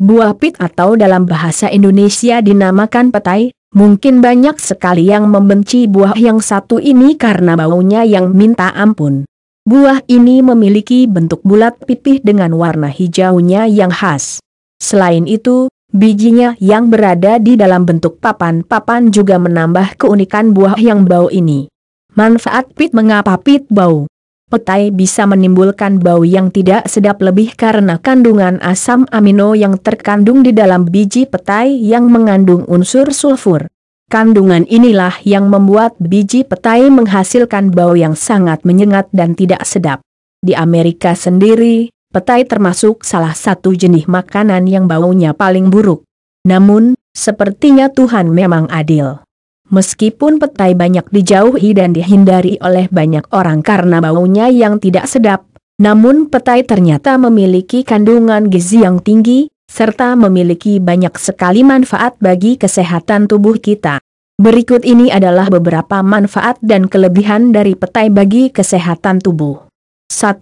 Buah pit atau dalam bahasa Indonesia dinamakan petai, mungkin banyak sekali yang membenci buah yang satu ini karena baunya yang minta ampun. Buah ini memiliki bentuk bulat pipih dengan warna hijaunya yang khas. Selain itu, bijinya yang berada di dalam bentuk papan-papan juga menambah keunikan buah yang bau ini. Manfaat pit mengapa pit bau? petai bisa menimbulkan bau yang tidak sedap lebih karena kandungan asam amino yang terkandung di dalam biji petai yang mengandung unsur sulfur. Kandungan inilah yang membuat biji petai menghasilkan bau yang sangat menyengat dan tidak sedap. Di Amerika sendiri, petai termasuk salah satu jenis makanan yang baunya paling buruk. Namun, sepertinya Tuhan memang adil. Meskipun petai banyak dijauhi dan dihindari oleh banyak orang karena baunya yang tidak sedap, namun petai ternyata memiliki kandungan gizi yang tinggi, serta memiliki banyak sekali manfaat bagi kesehatan tubuh kita. Berikut ini adalah beberapa manfaat dan kelebihan dari petai bagi kesehatan tubuh. 1.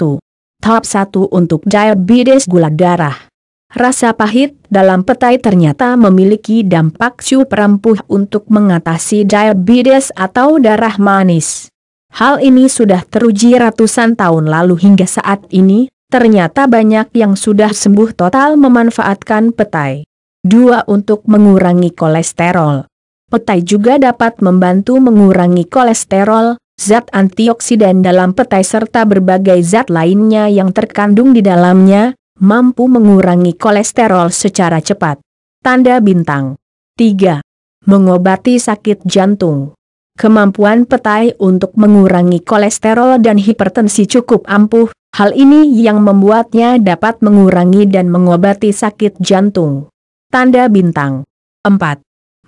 Tahap 1 untuk diabetes gula darah. Rasa pahit dalam petai ternyata memiliki dampak super ampuh untuk mengatasi diabetes atau darah manis. Hal ini sudah teruji ratusan tahun lalu hingga saat ini, ternyata banyak yang sudah sembuh total memanfaatkan petai. Dua Untuk mengurangi kolesterol. Petai juga dapat membantu mengurangi kolesterol, zat antioksidan dalam petai serta berbagai zat lainnya yang terkandung di dalamnya, mampu mengurangi kolesterol secara cepat. Tanda bintang. 3. Mengobati sakit jantung. Kemampuan petai untuk mengurangi kolesterol dan hipertensi cukup ampuh, hal ini yang membuatnya dapat mengurangi dan mengobati sakit jantung. Tanda bintang. 4.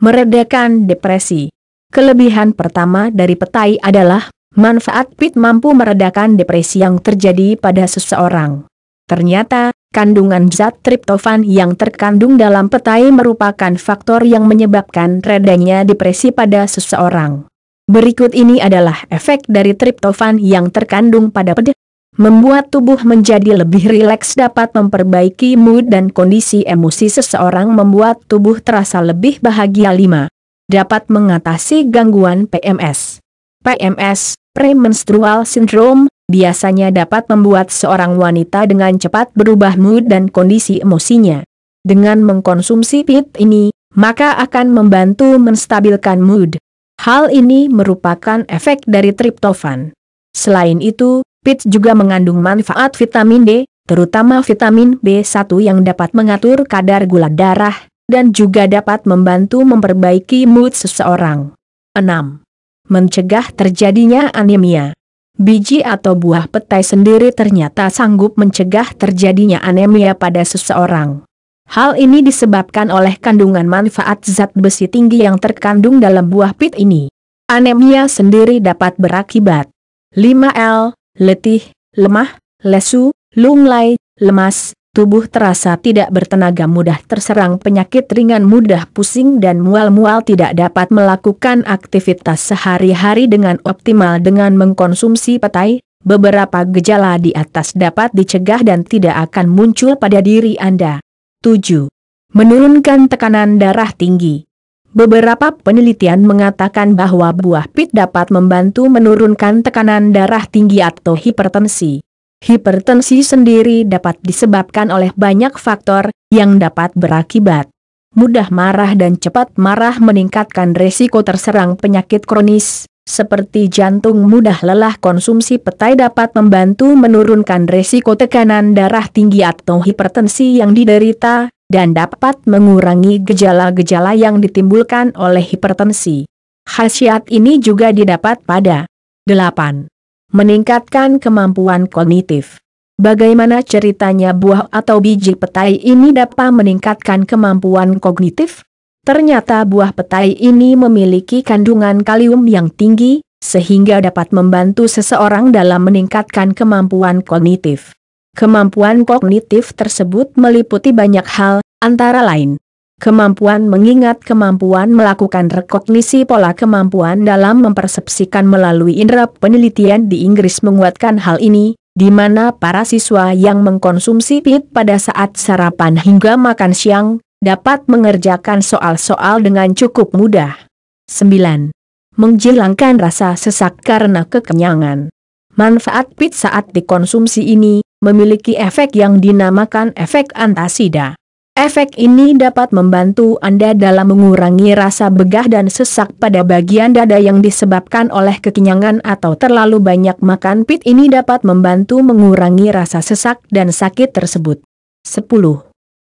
Meredakan depresi. Kelebihan pertama dari petai adalah, manfaat pit mampu meredakan depresi yang terjadi pada seseorang. Ternyata, kandungan zat triptofan yang terkandung dalam petai merupakan faktor yang menyebabkan redanya depresi pada seseorang. Berikut ini adalah efek dari triptofan yang terkandung pada petai. Membuat tubuh menjadi lebih rileks dapat memperbaiki mood dan kondisi emosi seseorang membuat tubuh terasa lebih bahagia 5. Dapat mengatasi gangguan PMS. PMS, Premenstrual Syndrome, biasanya dapat membuat seorang wanita dengan cepat berubah mood dan kondisi emosinya. Dengan mengkonsumsi pit ini, maka akan membantu menstabilkan mood. Hal ini merupakan efek dari triptofan. Selain itu, pit juga mengandung manfaat vitamin D, terutama vitamin B1 yang dapat mengatur kadar gula darah, dan juga dapat membantu memperbaiki mood seseorang. 6. Mencegah terjadinya anemia Biji atau buah petai sendiri ternyata sanggup mencegah terjadinya anemia pada seseorang. Hal ini disebabkan oleh kandungan manfaat zat besi tinggi yang terkandung dalam buah pit ini. Anemia sendiri dapat berakibat 5L, letih, lemah, lesu, lunglai, lemas, Tubuh terasa tidak bertenaga mudah terserang penyakit ringan mudah pusing dan mual-mual tidak dapat melakukan aktivitas sehari-hari dengan optimal dengan mengkonsumsi petai, beberapa gejala di atas dapat dicegah dan tidak akan muncul pada diri Anda. 7. Menurunkan tekanan darah tinggi Beberapa penelitian mengatakan bahwa buah pit dapat membantu menurunkan tekanan darah tinggi atau hipertensi. Hipertensi sendiri dapat disebabkan oleh banyak faktor yang dapat berakibat. Mudah marah dan cepat marah meningkatkan resiko terserang penyakit kronis, seperti jantung mudah lelah konsumsi petai dapat membantu menurunkan resiko tekanan darah tinggi atau hipertensi yang diderita, dan dapat mengurangi gejala-gejala yang ditimbulkan oleh hipertensi. Khasiat ini juga didapat pada 8 meningkatkan kemampuan kognitif. Bagaimana ceritanya buah atau biji petai ini dapat meningkatkan kemampuan kognitif? Ternyata buah petai ini memiliki kandungan kalium yang tinggi, sehingga dapat membantu seseorang dalam meningkatkan kemampuan kognitif. Kemampuan kognitif tersebut meliputi banyak hal, antara lain kemampuan mengingat kemampuan melakukan rekognisi pola kemampuan dalam mempersepsikan melalui indera penelitian di Inggris menguatkan hal ini, di mana para siswa yang mengkonsumsi PIT pada saat sarapan hingga makan siang, dapat mengerjakan soal-soal dengan cukup mudah. 9. Menghilangkan rasa sesak karena kekenyangan. Manfaat PIT saat dikonsumsi ini, memiliki efek yang dinamakan efek antasida. Efek ini dapat membantu Anda dalam mengurangi rasa begah dan sesak pada bagian dada yang disebabkan oleh kekenyangan atau terlalu banyak makan. Pit ini dapat membantu mengurangi rasa sesak dan sakit tersebut. 10.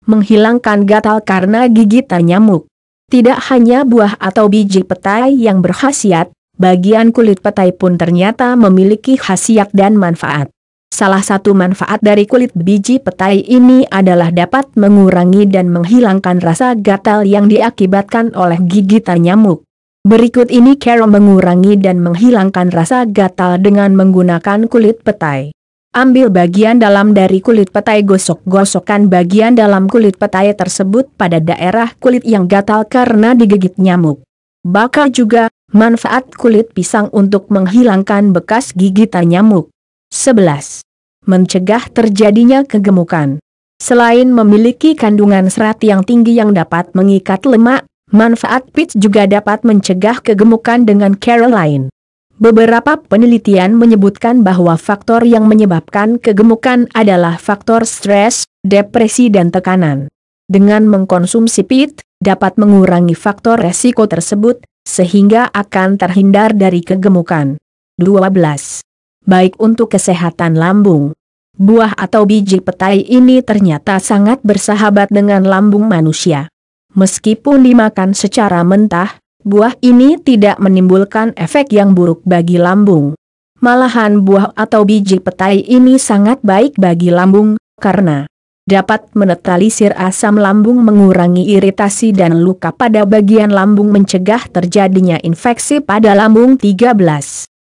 Menghilangkan gatal karena gigitan nyamuk. Tidak hanya buah atau biji petai yang berkhasiat, bagian kulit petai pun ternyata memiliki khasiat dan manfaat. Salah satu manfaat dari kulit biji petai ini adalah dapat mengurangi dan menghilangkan rasa gatal yang diakibatkan oleh gigitan nyamuk. Berikut ini cara mengurangi dan menghilangkan rasa gatal dengan menggunakan kulit petai. Ambil bagian dalam dari kulit petai gosok-gosokkan bagian dalam kulit petai tersebut pada daerah kulit yang gatal karena digigit nyamuk. Bakal juga, manfaat kulit pisang untuk menghilangkan bekas gigitan nyamuk. 11 mencegah terjadinya kegemukan. Selain memiliki kandungan serat yang tinggi yang dapat mengikat lemak, manfaat peach juga dapat mencegah kegemukan dengan cara lain. Beberapa penelitian menyebutkan bahwa faktor yang menyebabkan kegemukan adalah faktor stres, depresi dan tekanan. Dengan mengkonsumsi peach dapat mengurangi faktor resiko tersebut, sehingga akan terhindar dari kegemukan. 12. Baik untuk kesehatan lambung. Buah atau biji petai ini ternyata sangat bersahabat dengan lambung manusia. Meskipun dimakan secara mentah, buah ini tidak menimbulkan efek yang buruk bagi lambung. Malahan buah atau biji petai ini sangat baik bagi lambung, karena dapat menetralisir asam lambung mengurangi iritasi dan luka pada bagian lambung mencegah terjadinya infeksi pada lambung 13.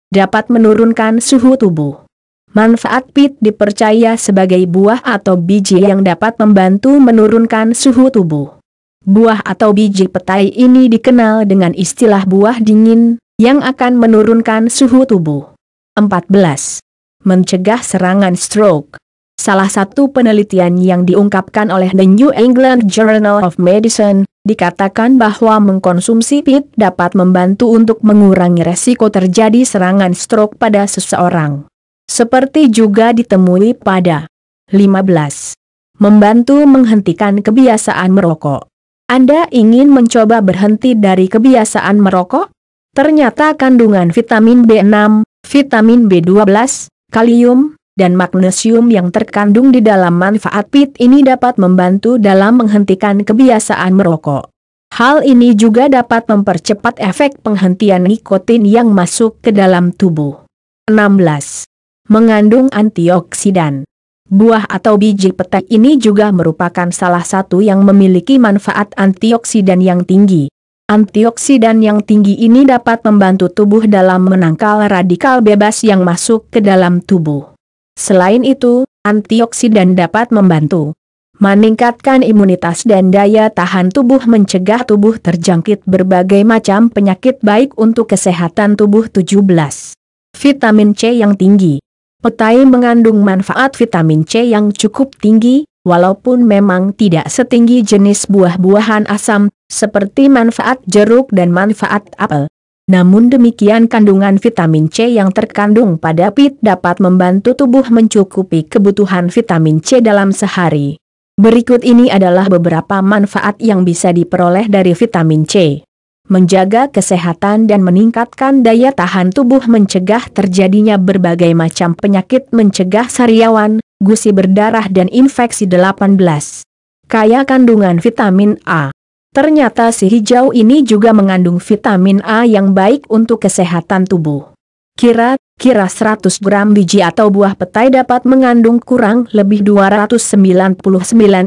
Dapat menurunkan suhu tubuh Manfaat pit dipercaya sebagai buah atau biji yang dapat membantu menurunkan suhu tubuh. Buah atau biji petai ini dikenal dengan istilah buah dingin, yang akan menurunkan suhu tubuh. 14. Mencegah serangan stroke Salah satu penelitian yang diungkapkan oleh The New England Journal of Medicine, dikatakan bahwa mengkonsumsi pit dapat membantu untuk mengurangi resiko terjadi serangan stroke pada seseorang. Seperti juga ditemui pada 15. Membantu menghentikan kebiasaan merokok. Anda ingin mencoba berhenti dari kebiasaan merokok? Ternyata kandungan vitamin B6, vitamin B12, kalium, dan magnesium yang terkandung di dalam manfaat pit ini dapat membantu dalam menghentikan kebiasaan merokok. Hal ini juga dapat mempercepat efek penghentian nikotin yang masuk ke dalam tubuh. 16 mengandung antioksidan. Buah atau biji petai ini juga merupakan salah satu yang memiliki manfaat antioksidan yang tinggi. Antioksidan yang tinggi ini dapat membantu tubuh dalam menangkal radikal bebas yang masuk ke dalam tubuh. Selain itu, antioksidan dapat membantu meningkatkan imunitas dan daya tahan tubuh mencegah tubuh terjangkit berbagai macam penyakit baik untuk kesehatan tubuh 17. Vitamin C yang tinggi Petai mengandung manfaat vitamin C yang cukup tinggi, walaupun memang tidak setinggi jenis buah-buahan asam, seperti manfaat jeruk dan manfaat apel. Namun demikian kandungan vitamin C yang terkandung pada pit dapat membantu tubuh mencukupi kebutuhan vitamin C dalam sehari. Berikut ini adalah beberapa manfaat yang bisa diperoleh dari vitamin C menjaga kesehatan dan meningkatkan daya tahan tubuh mencegah terjadinya berbagai macam penyakit mencegah sariawan, gusi berdarah dan infeksi 18. Kaya kandungan vitamin A. Ternyata si hijau ini juga mengandung vitamin A yang baik untuk kesehatan tubuh. Kira Kira 100 gram biji atau buah petai dapat mengandung kurang lebih 299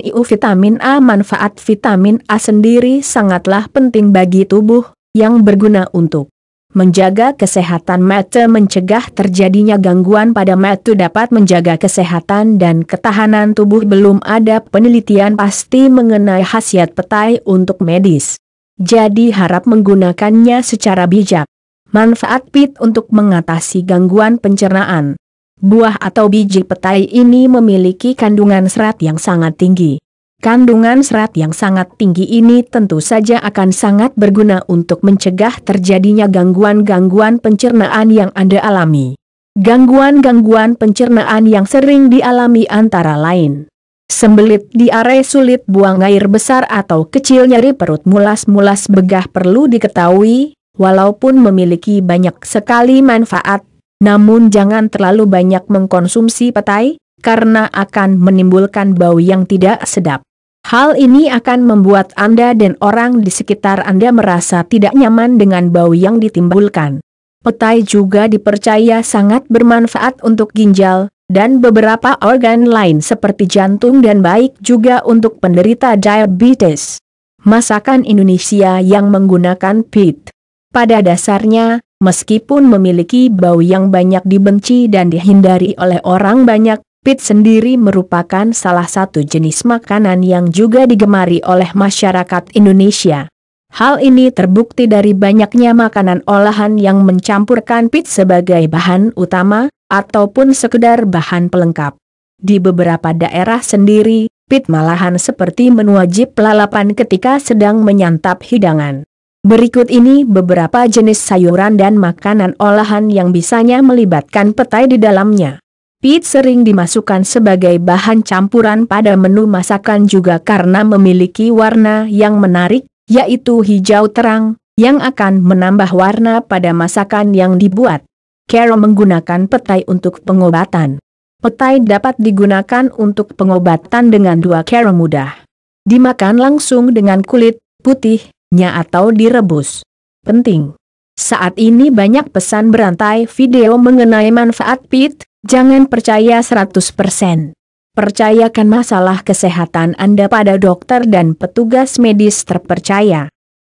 IU vitamin A. Manfaat vitamin A sendiri sangatlah penting bagi tubuh, yang berguna untuk menjaga kesehatan mata mencegah terjadinya gangguan pada mata dapat menjaga kesehatan dan ketahanan tubuh belum ada penelitian pasti mengenai khasiat petai untuk medis. Jadi harap menggunakannya secara bijak. Manfaat pit untuk mengatasi gangguan pencernaan. Buah atau biji petai ini memiliki kandungan serat yang sangat tinggi. Kandungan serat yang sangat tinggi ini tentu saja akan sangat berguna untuk mencegah terjadinya gangguan-gangguan pencernaan yang Anda alami. Gangguan-gangguan pencernaan yang sering dialami antara lain Sembelit diare sulit buang air besar atau kecil nyeri perut mulas-mulas begah perlu diketahui, walaupun memiliki banyak sekali manfaat, namun jangan terlalu banyak mengkonsumsi petai, karena akan menimbulkan bau yang tidak sedap. Hal ini akan membuat Anda dan orang di sekitar Anda merasa tidak nyaman dengan bau yang ditimbulkan. Petai juga dipercaya sangat bermanfaat untuk ginjal, dan beberapa organ lain seperti jantung dan baik juga untuk penderita diabetes. Masakan Indonesia yang menggunakan pit e pada dasarnya, meskipun memiliki bau yang banyak dibenci dan dihindari oleh orang banyak, pit sendiri merupakan salah satu jenis makanan yang juga digemari oleh masyarakat Indonesia. Hal ini terbukti dari banyaknya makanan olahan yang mencampurkan pit sebagai bahan utama, ataupun sekedar bahan pelengkap. Di beberapa daerah sendiri, pit malahan seperti menuajib lalapan ketika sedang menyantap hidangan. Berikut ini beberapa jenis sayuran dan makanan olahan yang bisanya melibatkan petai di dalamnya. Pit sering dimasukkan sebagai bahan campuran pada menu masakan juga karena memiliki warna yang menarik, yaitu hijau terang, yang akan menambah warna pada masakan yang dibuat. Carol menggunakan petai untuk pengobatan. Petai dapat digunakan untuk pengobatan dengan dua cara mudah. Dimakan langsung dengan kulit putih, nya atau direbus. Penting. Saat ini banyak pesan berantai video mengenai manfaat pit, jangan percaya 100%. Percayakan masalah kesehatan Anda pada dokter dan petugas medis terpercaya.